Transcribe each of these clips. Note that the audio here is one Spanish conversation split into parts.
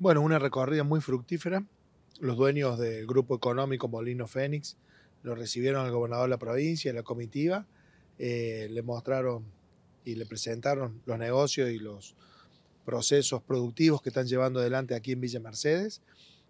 Bueno, una recorrida muy fructífera. Los dueños del grupo económico Molino Fénix lo recibieron al gobernador de la provincia, la comitiva, eh, le mostraron y le presentaron los negocios y los procesos productivos que están llevando adelante aquí en Villa Mercedes,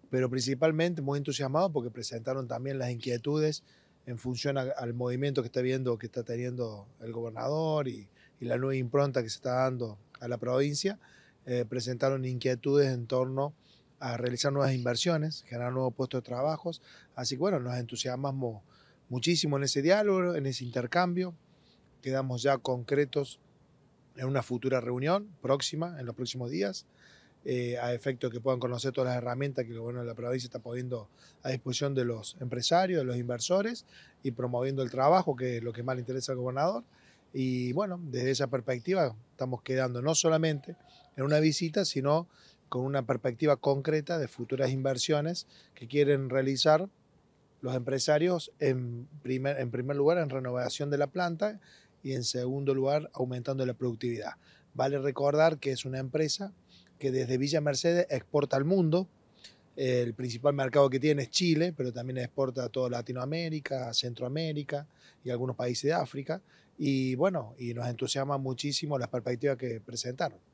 pero principalmente muy entusiasmado porque presentaron también las inquietudes en función al movimiento que está viendo, que está teniendo el gobernador y la nueva impronta que se está dando a la provincia eh, presentaron inquietudes en torno a realizar nuevas inversiones, generar nuevos puestos de trabajo. Así que bueno, nos entusiasmamos muchísimo en ese diálogo, en ese intercambio. Quedamos ya concretos en una futura reunión próxima, en los próximos días, eh, a efecto que puedan conocer todas las herramientas que el gobierno de la provincia está poniendo a disposición de los empresarios, de los inversores y promoviendo el trabajo, que es lo que más le interesa al gobernador. Y bueno, desde esa perspectiva estamos quedando no solamente en una visita, sino con una perspectiva concreta de futuras inversiones que quieren realizar los empresarios en primer, en primer lugar en renovación de la planta y en segundo lugar aumentando la productividad. Vale recordar que es una empresa que desde Villa Mercedes exporta al mundo el principal mercado que tiene es Chile, pero también exporta a toda Latinoamérica, Centroamérica y algunos países de África. Y bueno, y nos entusiasma muchísimo las perspectivas que presentaron.